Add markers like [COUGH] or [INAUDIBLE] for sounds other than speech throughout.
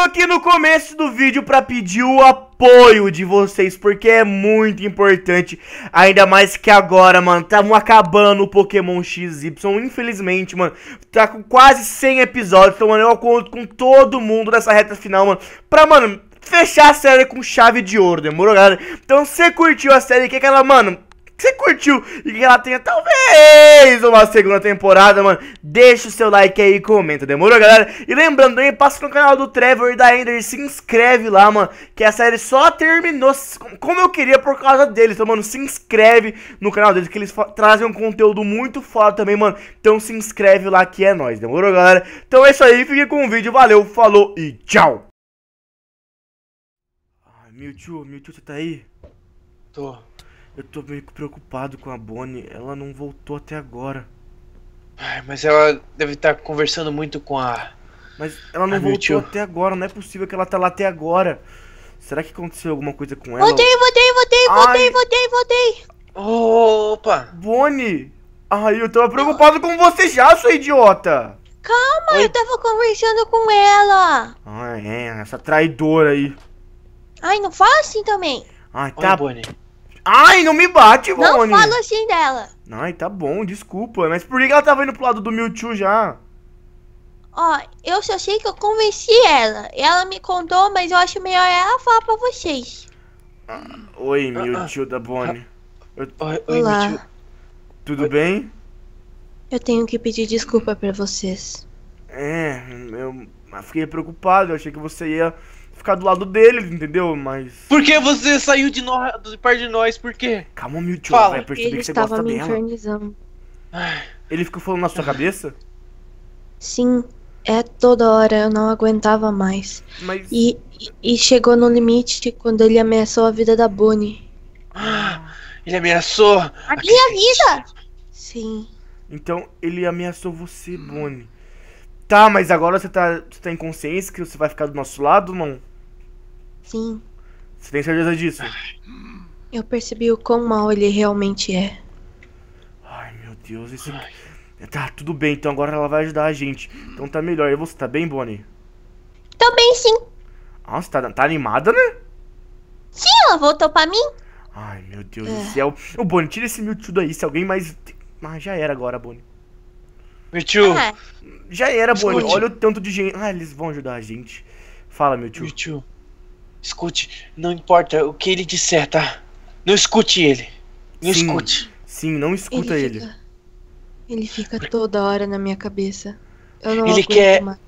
tô aqui no começo do vídeo para pedir o apoio de vocês, porque é muito importante, ainda mais que agora, mano, tamo acabando o Pokémon XY, infelizmente, mano, tá com quase 100 episódios, então, mano, eu conto com todo mundo nessa reta final, mano, pra, mano, fechar a série com chave de ouro, demorou, galera? Então, se curtiu a série, que é aquela, mano, que você curtiu e que ela tenha talvez uma segunda temporada, mano, deixa o seu like aí e comenta, demorou, galera? E lembrando aí, passa no canal do Trevor e da Ender, se inscreve lá, mano, que a série só terminou como eu queria por causa deles, então, mano, se inscreve no canal deles, que eles trazem um conteúdo muito foda também, mano, então se inscreve lá que é nóis, demorou, galera? Então é isso aí, fique com o vídeo, valeu, falou e tchau! Mewtwo, Mewtwo, você tá aí? Tô. Eu tô meio preocupado com a Bonnie. Ela não voltou até agora. Ai, mas ela deve estar tá conversando muito com a. Mas ela não ah, voltou até agora. Não é possível que ela tá lá até agora. Será que aconteceu alguma coisa com ela? Voltei, voltei, voltei, voltei, voltei, voltei. Opa! Bonnie! Ai, eu tava preocupado com você já, sua idiota! Calma, Oi. eu tava conversando com ela. Ah, é, essa traidora aí. Ai, não fala assim também. Ai, tá, Oi, Bonnie. Ai, não me bate, Bonnie. Não fala assim dela. Ai, tá bom, desculpa. Mas por que ela tava indo pro lado do Mewtwo já? Ó, eu só sei que eu convenci ela. Ela me contou, mas eu acho melhor ela falar pra vocês. Ah, oi, Mewtwo da Bonnie. Eu... Oi, oi, Olá. Mewtwo. Tudo oi. bem? Eu tenho que pedir desculpa pra vocês. É, eu mas fiquei preocupado, eu achei que você ia ficar do lado dele, entendeu? Mas. Por que você saiu de, nós, de perto de nós? Por quê? Calma, Mewtwo, Fala. vai perceber ele que você gosta me dela. Ele ficou falando na sua cabeça? Sim, é toda hora, eu não aguentava mais. Mas... E, e chegou no limite quando ele ameaçou a vida da Bonnie. Ah, ele ameaçou. A minha vida! Sim. Então ele ameaçou você, Bonnie. Tá, mas agora você tá, você tá em consciência que você vai ficar do nosso lado, não? Sim. Você tem certeza disso? Eu percebi o quão mal ele realmente é. Ai, meu Deus, isso. É- tá, tudo bem, então agora ela vai ajudar a gente. Então tá melhor. E você tá bem, Bonnie? Tô bem, sim. Ah, você tá, tá animada, né? Sim, ela voltou pra mim. Ai, meu Deus é. do céu. Ô, Bonnie, tira esse Mewtwo daí. Se alguém mais... Ah, já era agora, Bonnie. Meu tio, ah, é. Já era, Bolho. Olha o tanto de gente. Ah, eles vão ajudar a gente. Fala, meu tio. Meu tio. Escute, não importa o que ele disser, tá? Não escute ele. Não sim, escute. Sim, não escuta ele. Ele. Fica, ele fica toda hora na minha cabeça. Eu não ele quer. Mais.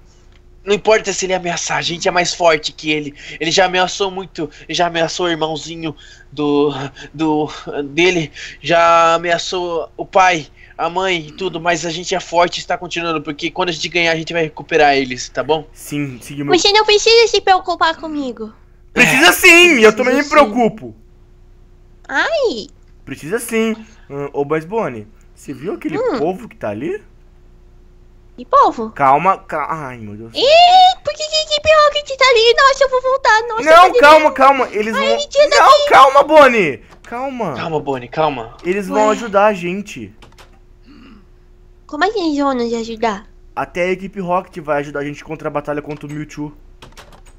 Não importa se ele ameaçar, a gente é mais forte que ele. Ele já ameaçou muito, já ameaçou o irmãozinho do do dele, já ameaçou o pai, a mãe e tudo, mas a gente é forte e está continuando, porque quando a gente ganhar, a gente vai recuperar eles, tá bom? Sim, sim. Você não precisa se preocupar comigo. Precisa é. sim, é, eu também sim. me preocupo. Ai. Precisa sim. Hum, ô, ô, Bonnie você viu aquele hum. povo que tá ali? Que povo? Calma, calma. Ai, meu Deus. Ih, por que que, que Rocket tá ali? Nossa, eu vou voltar. Nossa, não, calma, ver. calma. Eles Ai, vão... Não, daqui. calma, Bonnie. Calma. Calma, Bonnie, calma. Eles Ué. vão ajudar a gente. Como é que eles vão nos ajudar? Até a equipe Rocket vai ajudar a gente contra a batalha contra o Mewtwo.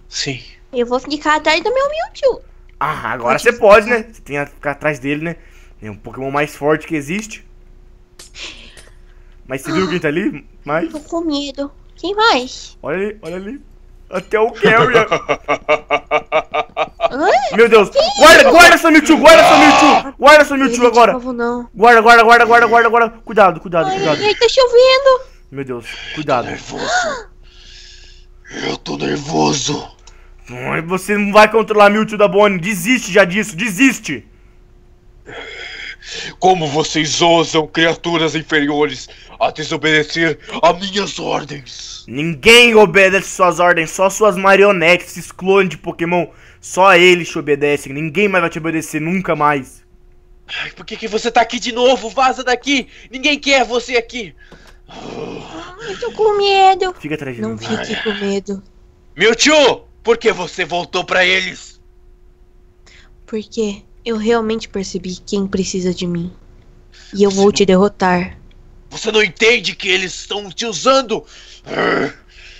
Sim. Eu vou ficar atrás do meu Mewtwo. Ah, agora você pode, né? Você tem que ficar atrás dele, né? É um Pokémon mais forte que existe. Mas você viu quem tá ali? Mais? Tô com medo. Quem mais? Olha ali, olha ali. Até o Carrier. [LAUGHS] Meu Deus. Guarda, guarda seu Mewtwo, guarda seu Mewtwo. Ah, guarda seu Mewtwo agora. Guarda, guarda, guarda, guarda, guarda, guarda. Cuidado, cuidado, cuidado. Ai, tá chovendo. Meu Deus, cuidado. Eu tô nervoso. Você não vai controlar Mewtwo da Bonnie. Desiste já disso, desiste. Como vocês ousam, criaturas inferiores, a desobedecer a minhas ordens? Ninguém obedece suas ordens, só suas marionetes, clones de Pokémon só ele te obedecem, ninguém mais vai te obedecer nunca mais. Ai, por que, que você tá aqui de novo? Vaza daqui! Ninguém quer você aqui! Oh. Eu tô com medo! Fica atrás de Não mim. fique com medo. Meu tio, por que você voltou para eles? Porque eu realmente percebi quem precisa de mim. E eu você vou te derrotar. Você não entende que eles estão te usando?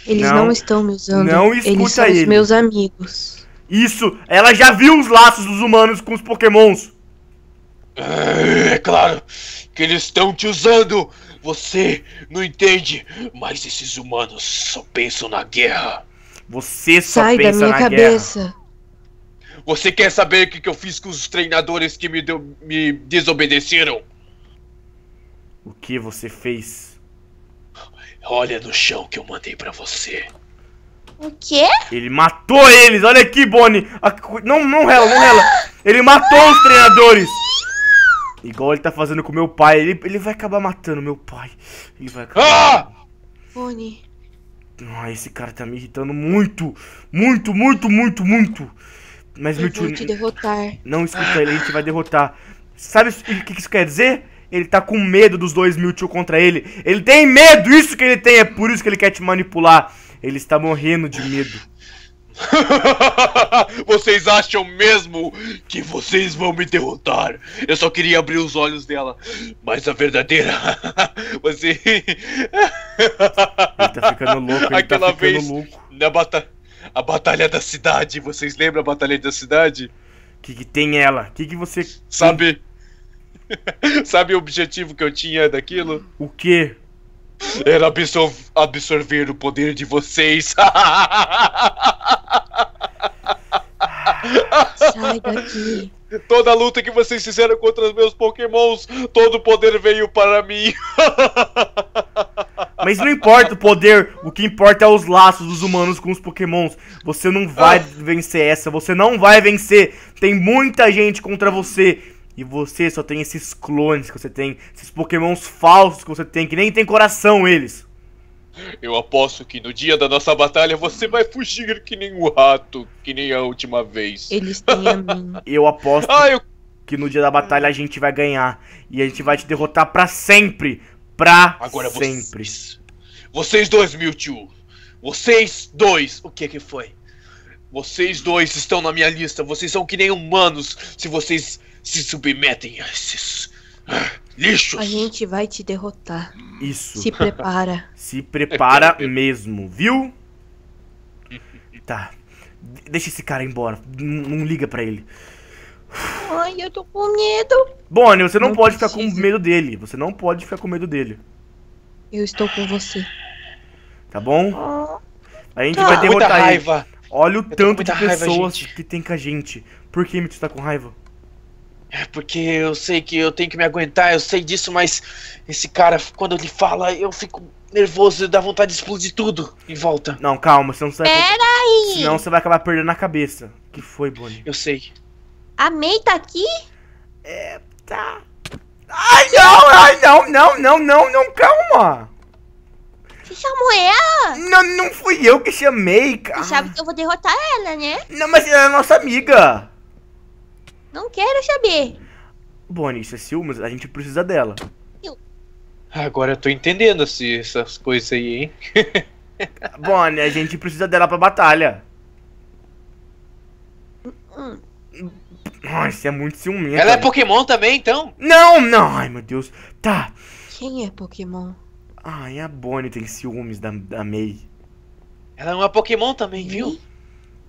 Eles não, não estão me usando. Não eles são ele. os meus amigos. Isso, ela já viu os laços dos humanos com os pokémons. É, é, claro que eles estão te usando. Você não entende, mas esses humanos só pensam na guerra. Você só Sai pensa da minha na cabeça. guerra. Você quer saber o que, que eu fiz com os treinadores que me, deu, me desobedeceram? O que você fez? Olha no chão que eu mandei para você. O quê? Ele matou eles, olha aqui, Bonnie. Não, não rela, não rela. Ele matou os treinadores. Igual ele tá fazendo com meu pai. Ele, ele vai acabar matando meu pai. Ele vai acabar. Ah! Bonnie. Ah, esse cara tá me irritando muito. Muito, muito, muito, muito. Mas, eu meu tio. Te derrotar. Não escuta ele, a gente vai derrotar. Sabe o que isso quer dizer? Ele tá com medo dos dois mil tio contra ele. Ele tem medo, isso que ele tem. É por isso que ele quer te manipular. Ele está morrendo de medo. [LAUGHS] vocês acham mesmo que vocês vão me derrotar? Eu só queria abrir os olhos dela. Mas a verdadeira. [LAUGHS] Você. ele tá ficando louco, ele tá Aquela tá ficando vez louco. Na bata... A Batalha da Cidade. Vocês lembram a Batalha da Cidade? O que, que, tem ela? O que, que você. Sabe. [LAUGHS] Sabe o objetivo que eu tinha daquilo? O quê? Era absor absorver o poder de vocês. [LAUGHS] Sai daqui. Toda a luta que vocês fizeram contra os meus pokémons, todo o poder veio para mim. [LAUGHS] Mas não importa o poder, o que importa é os laços dos humanos com os pokémons. Você não vai ah. vencer essa, você não vai vencer. Tem muita gente contra você. E você só tem esses clones que você tem, esses pokémons falsos que você tem, que nem tem coração eles. Eu aposto que no dia da nossa batalha você vai fugir que nem o rato, que nem a última vez. Eles têm a mim. [LAUGHS] eu aposto ah, eu... que no dia da batalha a gente vai ganhar. E a gente vai te derrotar pra sempre. Pra Agora sempre. Vocês, vocês dois, Mewtwo. Vocês dois. O que que foi? Vocês dois estão na minha lista. Vocês são que nem humanos. Se vocês se submetem a esses ah, lixos. A gente vai te derrotar. Isso. Se prepara. [LAUGHS] Se prepara mesmo, viu? Tá. Deixa esse cara embora. Não, não liga para ele. Ai, eu tô com medo. Bonnie, você não, não pode precisa. ficar com medo dele. Você não pode ficar com medo dele. Eu estou com você. Tá bom? Ah. A gente tá. vai derrotar muita ele. Olha o tanto de pessoas raiva, que tem com a gente. Por que Mitch tá com raiva? é porque eu sei que eu tenho que me aguentar, eu sei disso, mas esse cara, quando ele fala, eu fico nervoso e dá vontade de explodir tudo em volta. Não, calma, senão você vai. Peraí! Senão você vai acabar perdendo a cabeça. O que foi, Bonnie? Eu sei. A May tá aqui? É, tá. Ai, não, ai, não, não, não, não, não, calma! Você chamou ela? Não, não fui eu que chamei, cara. Você sabe que eu vou derrotar ela, né? Não, mas ela é nossa amiga. Não quero saber. Bonnie, isso é ciúmes, a gente precisa dela. Agora eu tô entendendo assim, essas coisas aí, hein? [LAUGHS] Bonnie, a gente precisa dela pra batalha. Nossa, hum. é muito ciumento. Ela é Pokémon também, então? Não, não. Ai, meu Deus. Tá. Quem é Pokémon? Ai, a Bonnie tem ciúmes da, da May. Ela é uma Pokémon também, viu?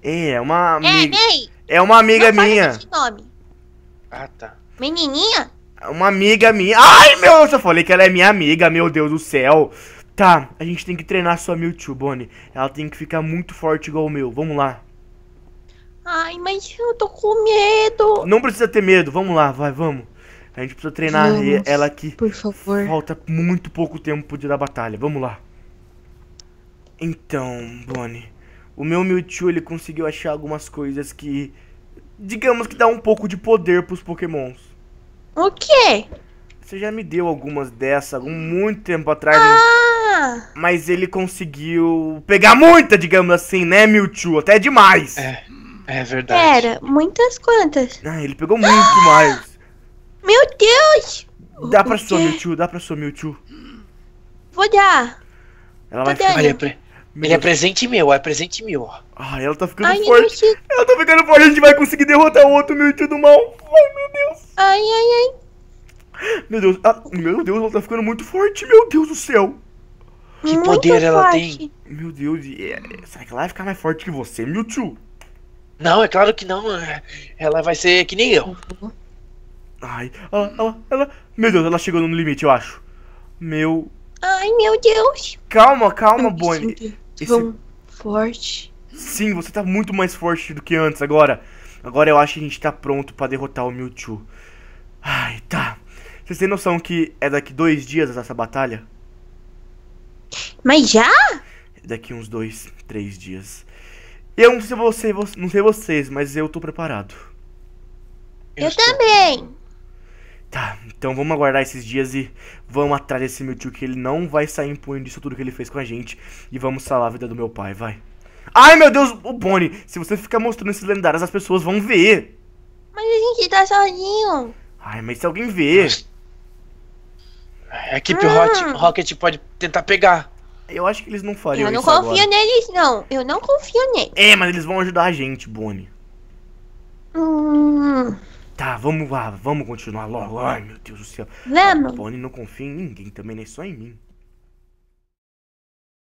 É, é uma amiga. É, May! É uma amiga não minha. nome. Ah, tá. Menininha? Uma amiga minha. Ai, meu, eu só falei que ela é minha amiga, meu Deus do céu. Tá, a gente tem que treinar sua Mewtwo, Bonnie. Ela tem que ficar muito forte igual o meu. Vamos lá. Ai, mas eu tô com medo. Não precisa ter medo. Vamos lá, vai, vamos. A gente precisa treinar vamos, ela aqui. Por favor. Falta muito pouco tempo de dar batalha. Vamos lá. Então, Bonnie. O meu Mewtwo, ele conseguiu achar algumas coisas que digamos que dá um pouco de poder pros pokémons. O quê? Você já me deu algumas dessas algum muito tempo atrás. Ah! Mas ele conseguiu pegar muita, digamos assim, né, Mewtwo? Até demais. É, é verdade. Pera, muitas quantas? Ah, ele pegou muito ah! mais. [GASPS] Meu Deus! Dá o pra sua, Mewtwo, dá pra sua, Mewtwo. Vou dar. Ela Tô vai ficar... Olha pra... Meu Ele é presente meu, é presente meu. Ah, ela tá ficando ai, forte. Ela tá ficando forte, a gente vai conseguir derrotar o outro meu tio do mal. Ai, meu Deus. Ai, ai, ai. Meu Deus, ah, meu Deus, ela tá ficando muito forte, meu Deus do céu. Que muito poder forte. ela tem. Meu Deus, é, será que ela vai ficar mais forte que você, meu tio? Não, é claro que não. Né? Ela vai ser que nem eu. Uhum. Ai, ela, ela, ela. Meu Deus, ela chegou no limite, eu acho. Meu. Ai, meu Deus. Calma, calma, Bonnie. Esse... forte. Sim, você tá muito mais forte do que antes agora. Agora eu acho que a gente tá pronto para derrotar o Mewtwo. Ai, tá. Vocês têm noção que é daqui dois dias essa batalha? Mas já? É daqui uns dois, três dias. Eu não sei, você, não sei vocês, mas eu tô preparado. Eu, eu estou... também. Tá, então vamos aguardar esses dias e vamos atrás desse meu tio que ele não vai sair impune disso tudo que ele fez com a gente. E vamos salvar a vida do meu pai, vai. Ai, meu Deus, o Bonnie, se você ficar mostrando esses lendários, as pessoas vão ver. Mas a gente tá sozinho. Ai, mas se alguém ver... A equipe hum. Rocket pode tentar pegar. Eu acho que eles não fariam isso Eu não isso confio agora. neles, não. Eu não confio neles. É, mas eles vão ajudar a gente, Bonnie. Hum... Tá, vamos lá, vamos continuar logo. Ai, meu Deus do céu. Vamos. O Bonnie não confia em ninguém também, nem né? Só em mim.